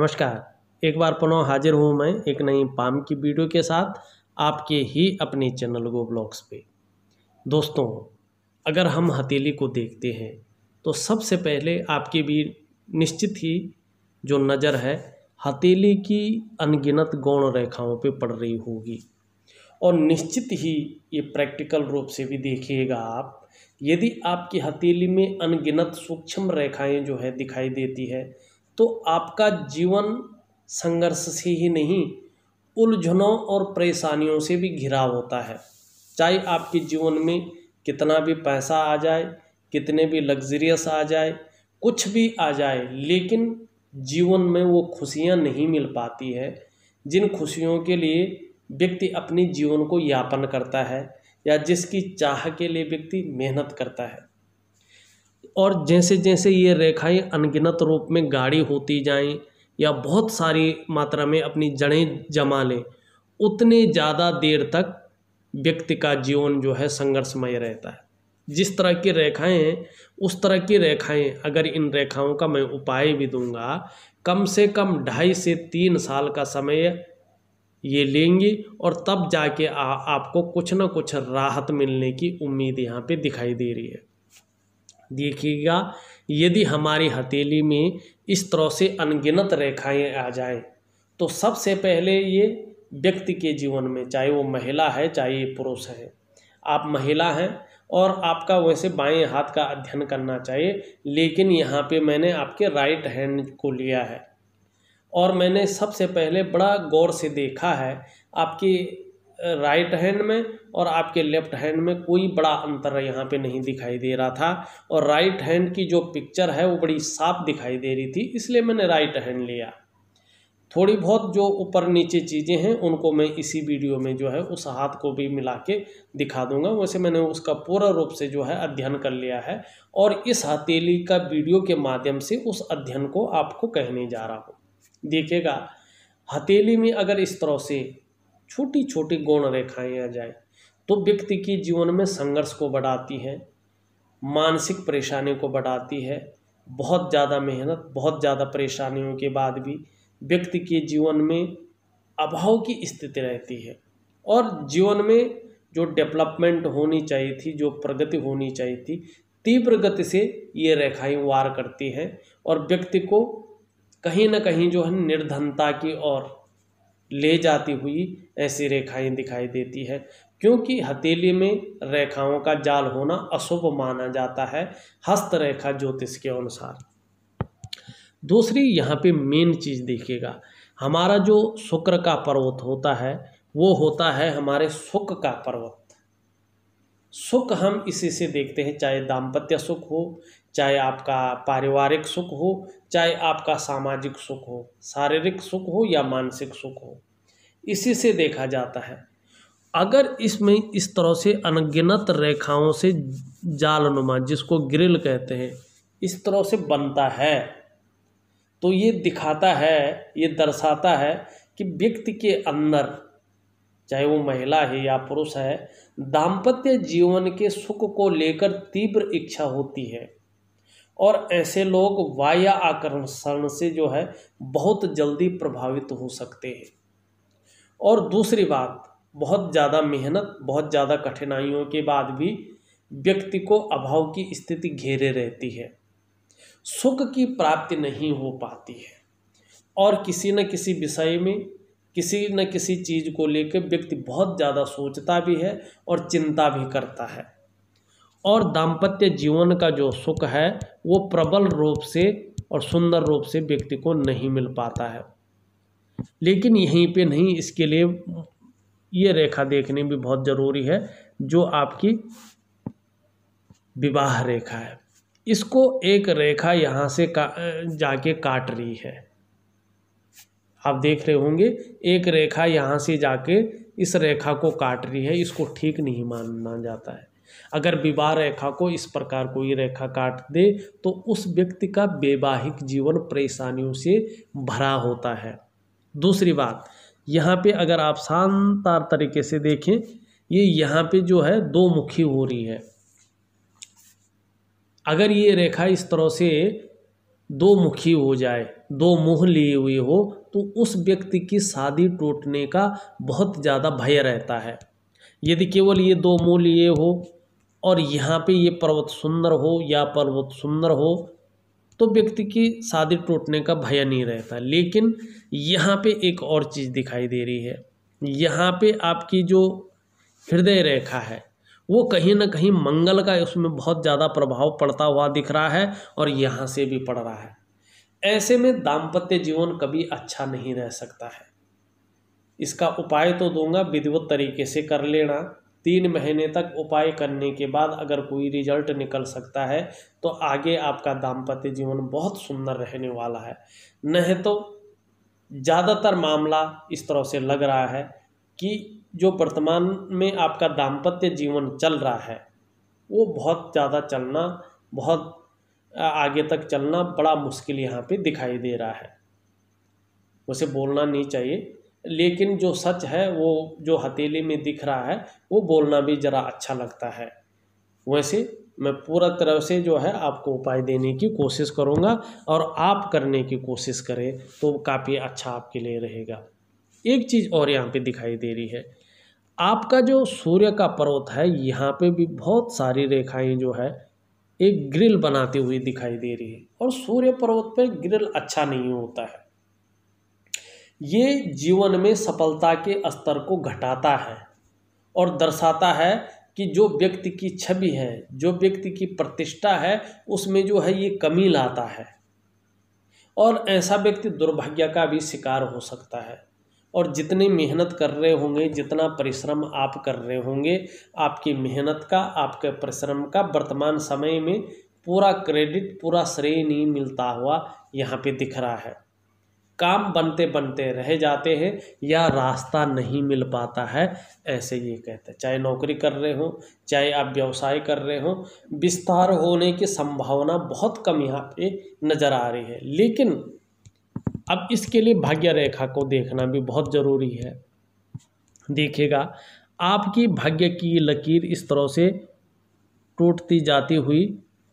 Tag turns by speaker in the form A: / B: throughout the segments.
A: नमस्कार एक बार पुनः हाजिर हूँ मैं एक नई पाम की वीडियो के साथ आपके ही अपने चैनल गो ब्लॉग्स पे दोस्तों अगर हम हथेली को देखते हैं तो सबसे पहले आपके भी निश्चित ही जो नज़र है हथेली की अनगिनत गौण रेखाओं पे पड़ रही होगी और निश्चित ही ये प्रैक्टिकल रूप से भी देखिएगा आप यदि आपकी हथेली में अनगिनत सूक्ष्म रेखाएं जो है दिखाई देती है तो आपका जीवन संघर्ष से ही नहीं उलझनों और परेशानियों से भी घिराव होता है चाहे आपके जीवन में कितना भी पैसा आ जाए कितने भी लग्जरियस आ जाए कुछ भी आ जाए लेकिन जीवन में वो खुशियाँ नहीं मिल पाती है जिन खुशियों के लिए व्यक्ति अपने जीवन को यापन करता है या जिसकी चाह के लिए व्यक्ति मेहनत करता है और जैसे जैसे ये रेखाएं अनगिनत रूप में गाढ़ी होती जाएं या बहुत सारी मात्रा में अपनी जड़ें जमा लें उतने ज़्यादा देर तक व्यक्ति का जीवन जो है संघर्षमय रहता है जिस तरह की रेखाएं हैं उस तरह की रेखाएं अगर इन रेखाओं का मैं उपाय भी दूंगा कम से कम ढाई से तीन साल का समय ये लेंगी और तब जाके आ, आपको कुछ ना कुछ राहत मिलने की उम्मीद यहाँ पे दिखाई दे रही है देखिएगा यदि हमारी हथेली में इस तरह से अनगिनत रेखाएं आ जाएं तो सबसे पहले ये व्यक्ति के जीवन में चाहे वो महिला है चाहे पुरुष है आप महिला हैं और आपका वैसे बाएं हाथ का अध्ययन करना चाहिए लेकिन यहाँ पे मैंने आपके राइट हैंड को लिया है और मैंने सबसे पहले बड़ा गौर से देखा है आपकी राइट हैंड में और आपके लेफ्ट हैंड में कोई बड़ा अंतर यहाँ पे नहीं दिखाई दे रहा था और राइट हैंड की जो पिक्चर है वो बड़ी साफ दिखाई दे रही थी इसलिए मैंने राइट हैंड लिया थोड़ी बहुत जो ऊपर नीचे चीज़ें हैं उनको मैं इसी वीडियो में जो है उस हाथ को भी मिला के दिखा दूंगा वैसे मैंने उसका पूरा रूप से जो है अध्ययन कर लिया है और इस हथेली का वीडियो के माध्यम से उस अध्ययन को आपको कहने जा रहा हूँ देखिएगा हथेली में अगर इस तरह से छोटी छोटी गौण रेखाएँ आ जाए तो व्यक्ति की जीवन में संघर्ष को बढ़ाती हैं मानसिक परेशानी को बढ़ाती है बहुत ज़्यादा मेहनत बहुत ज़्यादा परेशानियों के बाद भी व्यक्ति के जीवन में अभाव की स्थिति रहती है और जीवन में जो डेवलपमेंट होनी चाहिए थी जो प्रगति होनी चाहिए थी तीव्र गति से ये रेखाएं वार करती हैं और व्यक्ति को कहीं ना कहीं जो है निर्धनता की ओर ले जाती हुई ऐसी रेखाएं दिखाई देती है क्योंकि हथेली में रेखाओं का जाल होना अशुभ माना जाता है हस्त रेखा ज्योतिष के अनुसार दूसरी यहाँ पे मेन चीज़ देखिएगा हमारा जो शुक्र का पर्वत होता है वो होता है हमारे सुख का पर्वत सुख हम इसी से देखते हैं चाहे दाम्पत्य सुख हो चाहे आपका पारिवारिक सुख हो चाहे आपका सामाजिक सुख हो शारीरिक सुख हो या मानसिक सुख हो इसी से देखा जाता है अगर इसमें इस तरह से अनगिनत रेखाओं से जालनुमा जिसको ग्रिल कहते हैं इस तरह से बनता है तो ये दिखाता है ये दर्शाता है कि व्यक्ति के अंदर चाहे वो महिला है या पुरुष है दाम्पत्य जीवन के सुख को लेकर तीव्र इच्छा होती है और ऐसे लोग वाय आकर्षण से जो है बहुत जल्दी प्रभावित हो सकते हैं और दूसरी बात बहुत ज़्यादा मेहनत बहुत ज़्यादा कठिनाइयों के बाद भी व्यक्ति को अभाव की स्थिति घेरे रहती है सुख की प्राप्ति नहीं हो पाती है और किसी न किसी विषय में किसी न किसी चीज़ को लेकर व्यक्ति बहुत ज़्यादा सोचता भी है और चिंता भी करता है और दाम्पत्य जीवन का जो सुख है वो प्रबल रूप से और सुंदर रूप से व्यक्ति को नहीं मिल पाता है लेकिन यहीं पे नहीं इसके लिए ये रेखा देखनी भी बहुत ज़रूरी है जो आपकी विवाह रेखा है इसको एक रेखा यहाँ से का जाके काट रही है आप देख रहे होंगे एक रेखा यहाँ से जाके इस रेखा को काट रही है इसको ठीक नहीं माना जाता है अगर विवाह रेखा को इस प्रकार कोई रेखा काट दे तो उस व्यक्ति का वैवाहिक जीवन परेशानियों से भरा होता है दूसरी बात यहाँ पे अगर आप शानदार तरीके से देखें ये यहाँ पे जो है दो मुखी हो रही है अगर ये रेखा इस तरह से दो मुखी हो जाए दो मुंह लिए हुए हो तो उस व्यक्ति की शादी टूटने का बहुत ज़्यादा भय रहता है यदि केवल ये दो मुंह लिए हो और यहाँ पे ये पर्वत सुंदर हो या पर्वत सुंदर हो तो व्यक्ति की शादी टूटने का भय नहीं रहता लेकिन यहाँ पे एक और चीज़ दिखाई दे रही है यहाँ पे आपकी जो हृदय रेखा है वो कहीं ना कहीं मंगल का उसमें बहुत ज़्यादा प्रभाव पड़ता हुआ दिख रहा है और यहाँ से भी पड़ रहा है ऐसे में दाम्पत्य जीवन कभी अच्छा नहीं रह सकता है इसका उपाय तो दूंगा विधिवत तरीके से कर लेना तीन महीने तक उपाय करने के बाद अगर कोई रिजल्ट निकल सकता है तो आगे आपका दाम्पत्य जीवन बहुत सुंदर रहने वाला है नहीं तो ज़्यादातर मामला इस तरह से लग रहा है कि जो वर्तमान में आपका दाम्पत्य जीवन चल रहा है वो बहुत ज़्यादा चलना बहुत आगे तक चलना बड़ा मुश्किल यहाँ पे दिखाई दे रहा है उसे बोलना नहीं चाहिए लेकिन जो सच है वो जो हथेली में दिख रहा है वो बोलना भी ज़रा अच्छा लगता है वैसे मैं पूरा तरह से जो है आपको उपाय देने की कोशिश करूँगा और आप करने की कोशिश करें तो काफ़ी अच्छा आपके लिए रहेगा एक चीज़ और यहाँ पे दिखाई दे रही है आपका जो सूर्य का पर्वत है यहाँ पे भी बहुत सारी रेखाएं जो है एक ग्रिल बनाती हुई दिखाई दे रही है और सूर्य पर्वत पे ग्रिल अच्छा नहीं होता है ये जीवन में सफलता के स्तर को घटाता है और दर्शाता है कि जो व्यक्ति की छवि है जो व्यक्ति की प्रतिष्ठा है उसमें जो है ये कमी लाता है और ऐसा व्यक्ति दुर्भाग्य का भी शिकार हो सकता है और जितनी मेहनत कर रहे होंगे जितना परिश्रम आप कर रहे होंगे आपकी मेहनत का आपके परिश्रम का वर्तमान समय में पूरा क्रेडिट पूरा श्रेय नहीं मिलता हुआ यहाँ पे दिख रहा है काम बनते बनते रह जाते हैं या रास्ता नहीं मिल पाता है ऐसे ये कहते हैं चाहे नौकरी कर रहे हो चाहे आप व्यवसाय कर रहे हो विस्तार होने की संभावना बहुत कम यहाँ पे नज़र आ रही है लेकिन अब इसके लिए भाग्य रेखा को देखना भी बहुत ज़रूरी है देखिएगा आपकी भाग्य की लकीर इस तरह से टूटती जाती हुई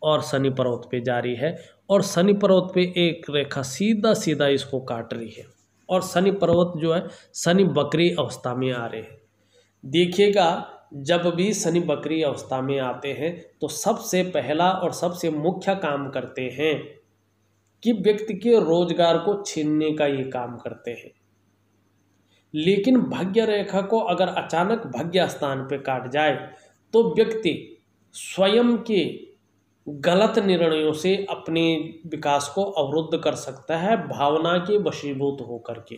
A: और शनि पर्वत पे जा रही है और शनि पर्वत पे एक रेखा सीधा सीधा इसको काट रही है और शनि पर्वत जो है शनि बकरी अवस्था में आ रहे हैं देखिएगा जब भी शनि बकरी अवस्था में आते हैं तो सबसे पहला और सबसे मुख्य काम करते हैं कि व्यक्ति के रोजगार को छीनने का ये काम करते हैं लेकिन भाग्य रेखा को अगर अचानक भाग्य स्थान पर काट जाए तो व्यक्ति स्वयं के गलत निर्णयों से अपने विकास को अवरुद्ध कर सकता है भावना के वशीभूत होकर के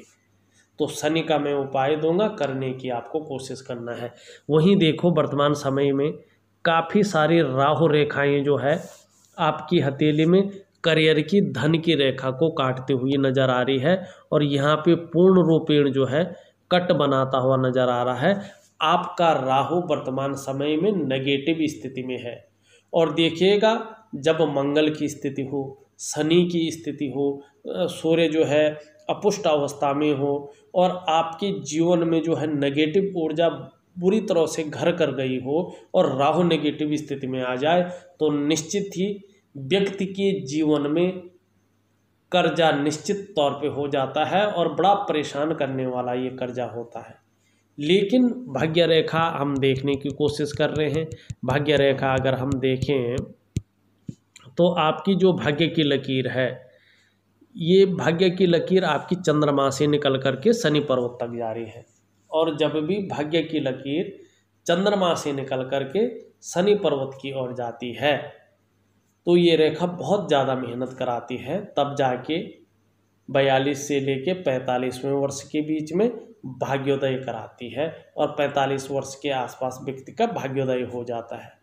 A: तो शनि का मैं उपाय दूंगा करने की आपको कोशिश करना है वहीं देखो वर्तमान समय में काफ़ी सारी राहु रेखाएं जो है आपकी हथेली में करियर की धन की रेखा को काटते हुए नज़र आ रही है और यहाँ पे पूर्ण रूपेण जो है कट बनाता हुआ नज़र आ रहा है आपका राहु वर्तमान समय में नेगेटिव स्थिति में है और देखिएगा जब मंगल की स्थिति हो शनि की स्थिति हो सूर्य जो है अपुष्ट अवस्था में हो और आपके जीवन में जो है नेगेटिव ऊर्जा बुरी तरह से घर कर गई हो और राहु नेगेटिव स्थिति में आ जाए तो निश्चित ही व्यक्ति के जीवन में कर्जा निश्चित तौर पे हो जाता है और बड़ा परेशान करने वाला ये कर्जा होता है लेकिन भाग्य रेखा हम देखने की कोशिश कर रहे हैं भाग्य रेखा अगर हम देखें तो आपकी जो भाग्य की लकीर है ये भाग्य की लकीर आपकी चंद्रमा से निकल करके शनि पर्वत तक जा रही है और जब भी भाग्य की लकीर चंद्रमा से निकल करके शनि पर्वत की ओर जाती है तो ये रेखा बहुत ज़्यादा मेहनत कराती है तब जाके बयालीस से लेके पैंतालीसवें वर्ष के बीच में भाग्योदय कराती है और 45 वर्ष के आसपास व्यक्ति का भाग्योदय हो जाता है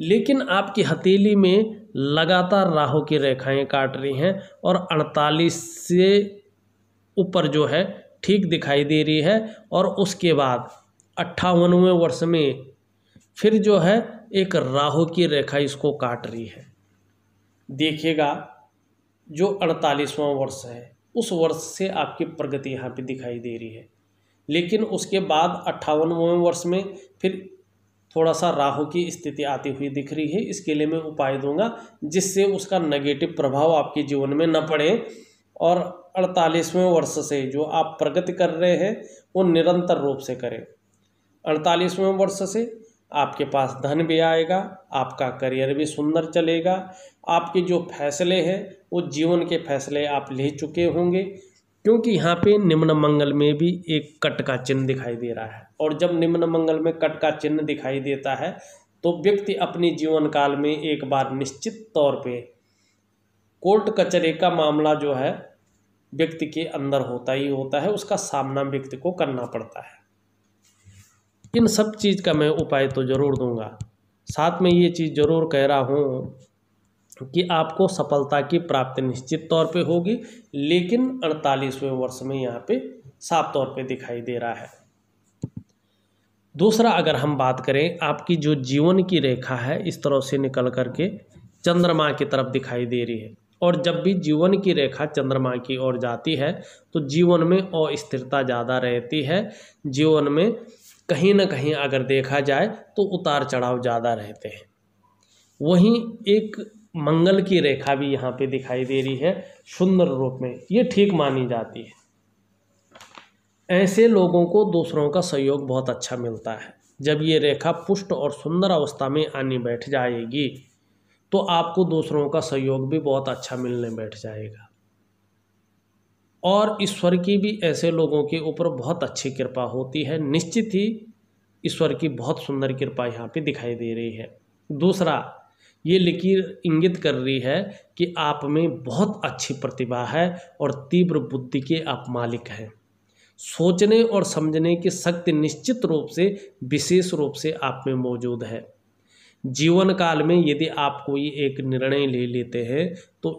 A: लेकिन आपकी हथेली में लगातार राहु की रेखाएं काट रही हैं और 48 से ऊपर जो है ठीक दिखाई दे रही है और उसके बाद अट्ठावनवें वर्ष में फिर जो है एक राहु की रेखा इसको काट रही है देखिएगा जो अड़तालीसवां वर्ष है उस वर्ष से आपकी प्रगति यहाँ पे दिखाई दे रही है लेकिन उसके बाद अट्ठावनवें वर्ष में फिर थोड़ा सा राहु की स्थिति आती हुई दिख रही है इसके लिए मैं उपाय दूंगा जिससे उसका नेगेटिव प्रभाव आपके जीवन में न पड़े और अड़तालीसवें वर्ष से जो आप प्रगति कर रहे हैं वो निरंतर रूप से करें अड़तालीसवें वर्ष से आपके पास धन भी आएगा आपका करियर भी सुंदर चलेगा आपके जो फैसले हैं वो जीवन के फैसले आप ले चुके होंगे क्योंकि यहाँ पे निम्न मंगल में भी एक कट का चिन्ह दिखाई दे रहा है और जब निम्न मंगल में कट का चिन्ह दिखाई देता है तो व्यक्ति अपने जीवन काल में एक बार निश्चित तौर पे कोर्ट कचरे का मामला जो है व्यक्ति के अंदर होता ही होता है उसका सामना व्यक्ति को करना पड़ता है इन सब चीज़ का मैं उपाय तो ज़रूर दूंगा साथ में ये चीज़ ज़रूर कह रहा हूँ कि आपको सफलता की प्राप्ति निश्चित तौर पे होगी लेकिन अड़तालीसवें वर्ष में यहाँ पे साफ तौर पे दिखाई दे रहा है दूसरा अगर हम बात करें आपकी जो जीवन की रेखा है इस तरह से निकल करके चंद्रमा की तरफ दिखाई दे रही है और जब भी जीवन की रेखा चंद्रमा की ओर जाती है तो जीवन में अस्थिरता ज़्यादा रहती है जीवन में कहीं ना कहीं अगर देखा जाए तो उतार चढ़ाव ज़्यादा रहते हैं वहीं एक मंगल की रेखा भी यहाँ पे दिखाई दे रही है सुंदर रूप में ये ठीक मानी जाती है ऐसे लोगों को दूसरों का सहयोग बहुत अच्छा मिलता है जब ये रेखा पुष्ट और सुंदर अवस्था में आनी बैठ जाएगी तो आपको दूसरों का सहयोग भी बहुत अच्छा मिलने बैठ जाएगा और ईश्वर की भी ऐसे लोगों के ऊपर बहुत अच्छी कृपा होती है निश्चित ही ईश्वर की बहुत सुंदर कृपा यहाँ पे दिखाई दे रही है दूसरा ये लिखी इंगित कर रही है कि आप में बहुत अच्छी प्रतिभा है और तीव्र बुद्धि के आप मालिक हैं सोचने और समझने की शक्ति निश्चित रूप से विशेष रूप से आप में मौजूद है जीवन काल में यदि आप कोई एक निर्णय ले लेते हैं तो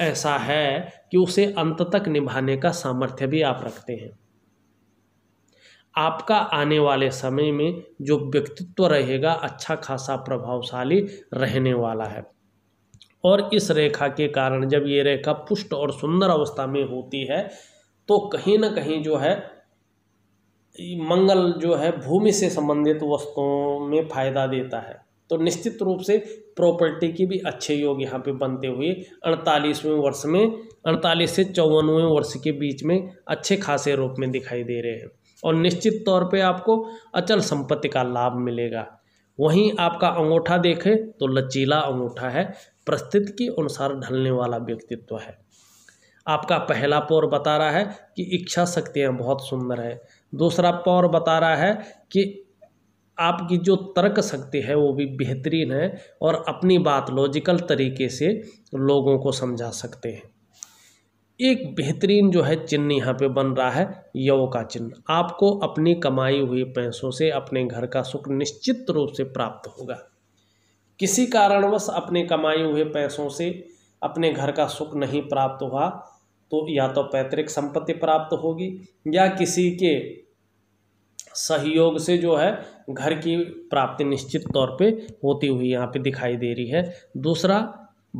A: ऐसा है कि उसे अंत तक निभाने का सामर्थ्य भी आप रखते हैं आपका आने वाले समय में जो व्यक्तित्व रहेगा अच्छा खासा प्रभावशाली रहने वाला है और इस रेखा के कारण जब ये रेखा पुष्ट और सुंदर अवस्था में होती है तो कहीं ना कहीं जो है मंगल जो है भूमि से संबंधित वस्तुओं में फायदा देता है तो निश्चित रूप से प्रॉपर्टी के भी अच्छे योग यहाँ पे बनते हुए अड़तालीसवें वर्ष में अड़तालीस से चौवनवें वर्ष के बीच में अच्छे खासे रूप में दिखाई दे रहे हैं और निश्चित तौर पे आपको अचल संपत्ति का लाभ मिलेगा वहीं आपका अंगूठा देखें तो लचीला अंगूठा है परिस्थिति के अनुसार ढलने वाला व्यक्तित्व है आपका पहला पौर बता रहा है कि इच्छा शक्तियाँ बहुत सुंदर है दूसरा पौर बता रहा है कि आपकी जो तर्क शक्ति है वो भी बेहतरीन है और अपनी बात लॉजिकल तरीके से लोगों को समझा सकते हैं एक बेहतरीन जो है चिन्ह यहाँ पे बन रहा है यव का चिन्ह आपको अपनी कमाई हुई पैसों से अपने घर का सुख निश्चित रूप से प्राप्त होगा किसी कारणवश अपने कमाए हुए पैसों से अपने घर का सुख नहीं प्राप्त हुआ तो या तो पैतृक संपत्ति प्राप्त होगी या किसी के सहयोग से जो है घर की प्राप्ति निश्चित तौर पे होती हुई यहाँ पे दिखाई दे रही है दूसरा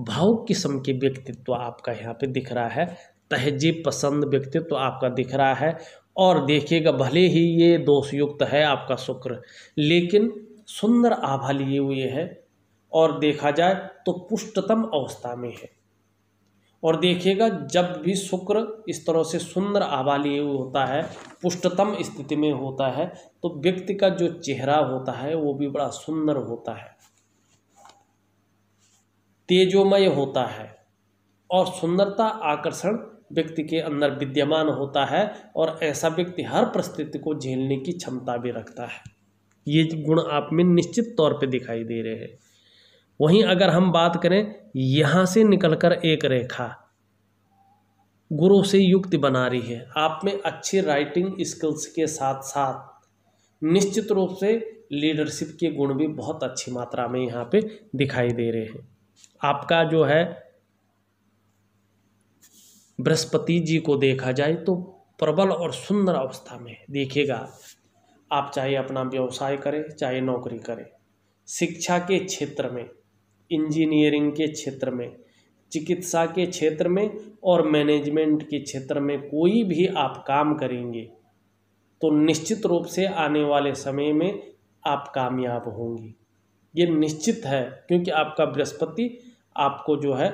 A: भावुक किस्म के व्यक्तित्व आपका यहाँ पे दिख रहा है तहजीब पसंद व्यक्तित्व आपका दिख रहा है और देखिएगा भले ही ये दोषयुक्त है आपका शुक्र लेकिन सुंदर आभा लिए हुए है और देखा जाए तो पुष्टतम अवस्था में है और देखिएगा जब भी शुक्र इस तरह से सुंदर आभा लिए हुए होता है पुष्टतम स्थिति में होता है तो व्यक्ति का जो चेहरा होता है वो भी बड़ा सुंदर होता है तेजोमय होता है और सुंदरता आकर्षण व्यक्ति के अंदर विद्यमान होता है और ऐसा व्यक्ति हर परिस्थिति को झेलने की क्षमता भी रखता है ये गुण आप में निश्चित तौर पे दिखाई दे रहे हैं वहीं अगर हम बात करें यहाँ से निकलकर एक रेखा गुरु से युक्त बना रही है आप में अच्छी राइटिंग स्किल्स के साथ साथ निश्चित रूप से लीडरशिप के गुण भी बहुत अच्छी मात्रा में यहाँ पे दिखाई दे रहे हैं आपका जो है बृहस्पति जी को देखा जाए तो प्रबल और सुंदर अवस्था में देखिएगा आप चाहे अपना व्यवसाय करें चाहे नौकरी करें शिक्षा के क्षेत्र में इंजीनियरिंग के क्षेत्र में चिकित्सा के क्षेत्र में और मैनेजमेंट के क्षेत्र में कोई भी आप काम करेंगे तो निश्चित रूप से आने वाले समय में आप कामयाब होंगे ये निश्चित है क्योंकि आपका बृहस्पति आपको जो है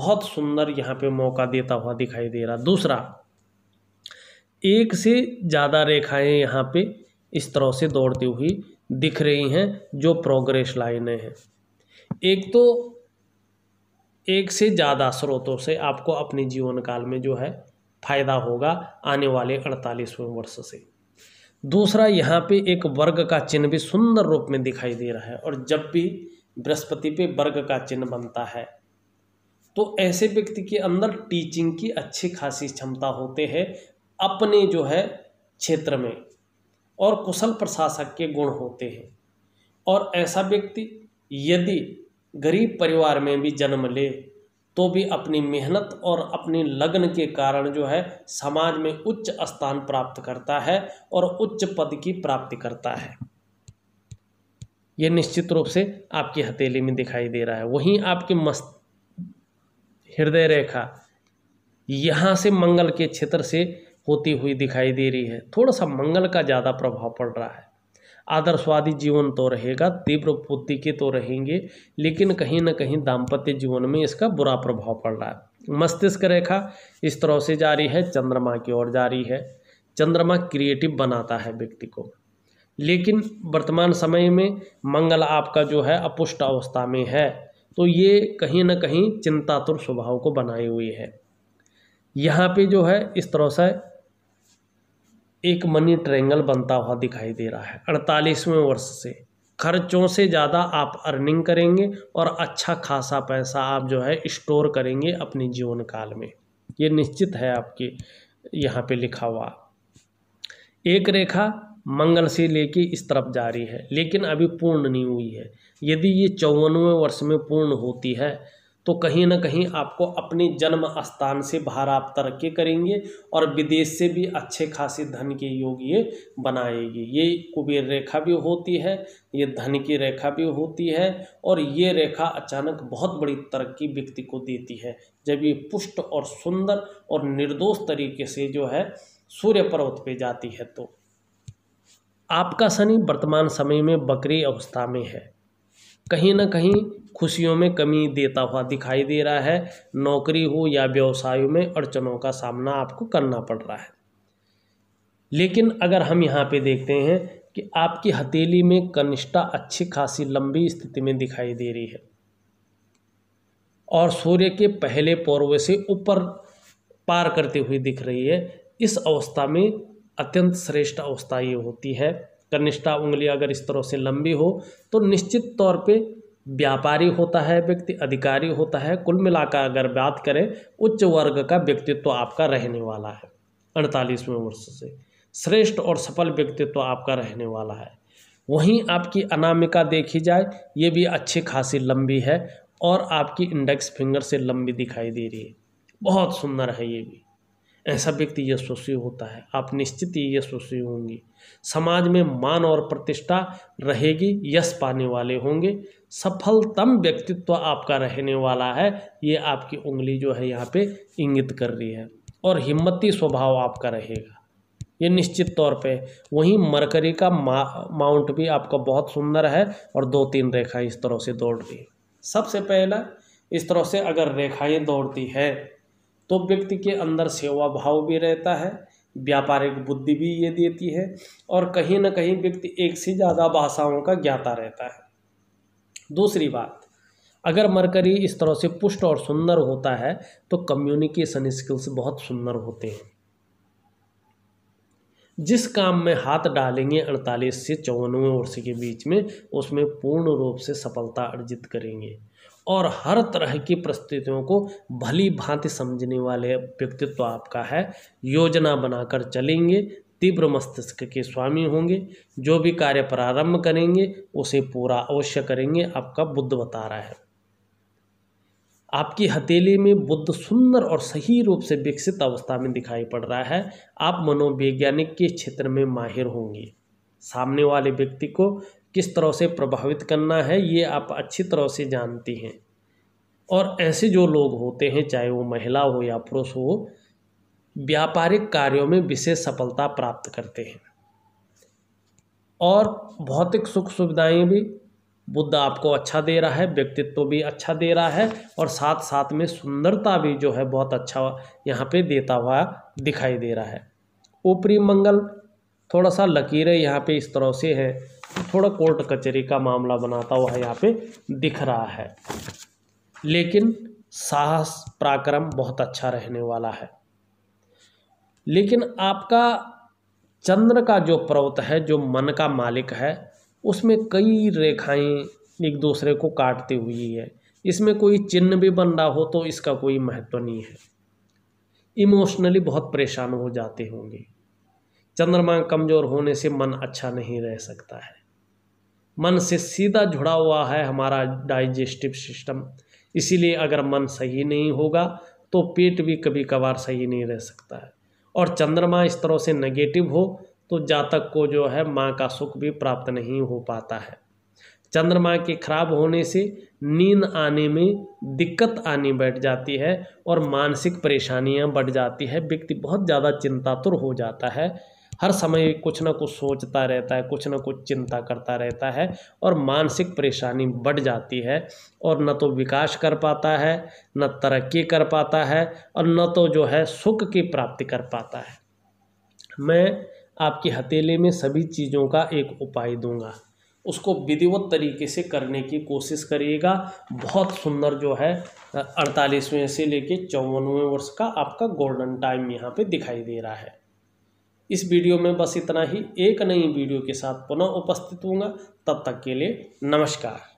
A: बहुत सुंदर यहाँ पे मौका देता हुआ दिखाई दे रहा दूसरा एक से ज़्यादा रेखाएं यहाँ पे इस तरह से दौड़ती हुई दिख रही हैं जो प्रोग्रेस लाइनें हैं एक तो एक से ज़्यादा स्रोतों से आपको अपने जीवन काल में जो है फायदा होगा आने वाले अड़तालीसवें वर्ष से दूसरा यहाँ पे एक वर्ग का चिन्ह भी सुंदर रूप में दिखाई दे रहा है और जब भी बृहस्पति पे वर्ग का चिन्ह बनता है तो ऐसे व्यक्ति के अंदर टीचिंग की अच्छी खासी क्षमता होते हैं अपने जो है क्षेत्र में और कुशल प्रशासक के गुण होते हैं और ऐसा व्यक्ति यदि गरीब परिवार में भी जन्म ले तो भी अपनी मेहनत और अपनी लगन के कारण जो है समाज में उच्च स्थान प्राप्त करता है और उच्च पद की प्राप्ति करता है ये निश्चित रूप से आपकी हथेली में दिखाई दे रहा है वहीं आपकी मस्त हृदय रेखा यहाँ से मंगल के क्षेत्र से होती हुई दिखाई दे रही है थोड़ा सा मंगल का ज़्यादा प्रभाव पड़ रहा है आदर्शवादी जीवन तो रहेगा तीव्र बुद्धि के तो रहेंगे लेकिन कहीं ना कहीं दाम्पत्य जीवन में इसका बुरा प्रभाव पड़ रहा है मस्तिष्क रेखा इस तरह से जारी है चंद्रमा की ओर जारी है चंद्रमा क्रिएटिव बनाता है व्यक्ति को लेकिन वर्तमान समय में मंगल आपका जो है अपुष्ट अवस्था में है तो ये कहीं ना कहीं चिंतातुर स्वभाव को बनाई हुई है यहाँ पे जो है इस तरह से एक मनी ट्रेंगल बनता हुआ दिखाई दे रहा है अड़तालीसवें वर्ष से खर्चों से ज़्यादा आप अर्निंग करेंगे और अच्छा खासा पैसा आप जो है स्टोर करेंगे अपने जीवन काल में ये निश्चित है आपके यहाँ पे लिखा हुआ एक रेखा मंगल से लेके इस तरफ जा रही है लेकिन अभी पूर्ण नहीं हुई है यदि ये चौवनवें वर्ष में पूर्ण होती है तो कहीं ना कहीं आपको अपने जन्म स्थान से बाहर आप तरक्की करेंगे और विदेश से भी अच्छे खासे धन के योग ये बनाएगी ये कुबेर रेखा भी होती है ये धन की रेखा भी होती है और ये रेखा अचानक बहुत बड़ी तरक्की व्यक्ति को देती है जब ये पुष्ट और सुंदर और निर्दोष तरीके से जो है सूर्य पर्वत पे जाती है तो आपका शनि वर्तमान समय में बकरी अवस्था में है कहीं ना कहीं खुशियों में कमी देता हुआ दिखाई दे रहा है नौकरी हो या व्यवसायों में अड़चनों का सामना आपको करना पड़ रहा है लेकिन अगर हम यहाँ पे देखते हैं कि आपकी हथेली में कनिष्ठा अच्छी खासी लंबी स्थिति में दिखाई दे रही है और सूर्य के पहले पौर्व से ऊपर पार करते हुए दिख रही है इस अवस्था में अत्यंत श्रेष्ठ अवस्था ये होती है कनिष्ठा उंगली अगर इस तरह से लंबी हो तो निश्चित तौर पे व्यापारी होता है व्यक्ति अधिकारी होता है कुल मिलाकर अगर बात करें उच्च वर्ग का व्यक्तित्व तो आपका रहने वाला है अड़तालीसवें वर्ष से श्रेष्ठ और सफल व्यक्तित्व तो आपका रहने वाला है वहीं आपकी अनामिका देखी जाए ये भी अच्छी खासी लंबी है और आपकी इंडेक्स फिंगर से लंबी दिखाई दे रही है बहुत सुंदर है ये भी ऐसा व्यक्ति यशस्वी होता है आप निश्चित ही यशस्वी होंगे समाज में मान और प्रतिष्ठा रहेगी यश पाने वाले होंगे सफलतम व्यक्तित्व आपका रहने वाला है ये आपकी उंगली जो है यहाँ पे इंगित कर रही है और हिम्मती स्वभाव आपका रहेगा ये निश्चित तौर पे वहीं मरकरी का मा, माउंट भी आपका बहुत सुंदर है और दो तीन रेखाएँ इस तरह से दौड़ रही है सबसे पहला इस तरह से अगर रेखाएँ दौड़ती है तो व्यक्ति के अंदर सेवा भाव भी रहता है व्यापारिक बुद्धि भी ये देती है और कहीं ना कहीं व्यक्ति एक से ज़्यादा भाषाओं का ज्ञाता रहता है दूसरी बात अगर मरकरी इस तरह से पुष्ट और सुंदर होता है तो कम्युनिकेशन स्किल्स बहुत सुंदर होते हैं जिस काम में हाथ डालेंगे अड़तालीस से चौवनवे वर्ष के बीच में उसमें पूर्ण रूप से सफलता अर्जित करेंगे और हर तरह की परिस्थितियों को भली भांति समझने वाले व्यक्तित्व आपका है योजना बनाकर चलेंगे तीव्र मस्तिष्क के स्वामी होंगे जो भी कार्य प्रारंभ करेंगे उसे पूरा अवश्य करेंगे आपका बुद्ध बता रहा है आपकी हथेली में बुद्ध सुंदर और सही रूप से विकसित अवस्था में दिखाई पड़ रहा है आप मनोवैज्ञानिक के क्षेत्र में माहिर होंगे सामने वाले व्यक्ति को किस तरह से प्रभावित करना है ये आप अच्छी तरह से जानती हैं और ऐसे जो लोग होते हैं चाहे वो महिला हो या पुरुष हो व्यापारिक कार्यों में विशेष सफलता प्राप्त करते हैं और भौतिक सुख सुविधाएं भी बुद्ध आपको अच्छा दे रहा है व्यक्तित्व भी अच्छा दे रहा है और साथ साथ में सुंदरता भी जो है बहुत अच्छा यहाँ पे देता हुआ दिखाई दे रहा है ऊपरी मंगल थोड़ा सा लकीरें यहाँ पे इस तरह से है थोड़ा कोर्ट कचहरी का मामला बनाता हुआ यहाँ पे दिख रहा है लेकिन साहस पराक्रम बहुत अच्छा रहने वाला है लेकिन आपका चंद्र का जो पर्वत है जो मन का मालिक है उसमें कई रेखाएं एक दूसरे को काटती हुई है इसमें कोई चिन्ह भी बन रहा हो तो इसका कोई महत्व नहीं है इमोशनली बहुत परेशान हो जाते होंगे चंद्रमा कमजोर होने से मन अच्छा नहीं रह सकता है मन से सीधा जुड़ा हुआ है हमारा डाइजेस्टिव सिस्टम इसीलिए अगर मन सही नहीं होगा तो पेट भी कभी कभार सही नहीं रह सकता है और चंद्रमा इस तरह से नेगेटिव हो तो जातक को जो है माँ का सुख भी प्राप्त नहीं हो पाता है चंद्रमा के खराब होने से नींद आने में दिक्कत आनी बैठ जाती है और मानसिक परेशानियां बढ़ जाती है व्यक्ति बहुत ज़्यादा चिंतातुर हो जाता है हर समय कुछ ना कुछ सोचता रहता है कुछ ना कुछ चिंता करता रहता है और मानसिक परेशानी बढ़ जाती है और न तो विकास कर पाता है न तरक्की कर पाता है और न तो जो है सुख की प्राप्ति कर पाता है मैं आपकी हथेली में सभी चीज़ों का एक उपाय दूंगा उसको विधिवत तरीके से करने की कोशिश करिएगा बहुत सुंदर जो है अड़तालीसवें से लेके चौवनवें वर्ष का आपका गोल्डन टाइम यहाँ पे दिखाई दे रहा है इस वीडियो में बस इतना ही एक नई वीडियो के साथ पुनः उपस्थित होंगे तब तक के लिए नमस्कार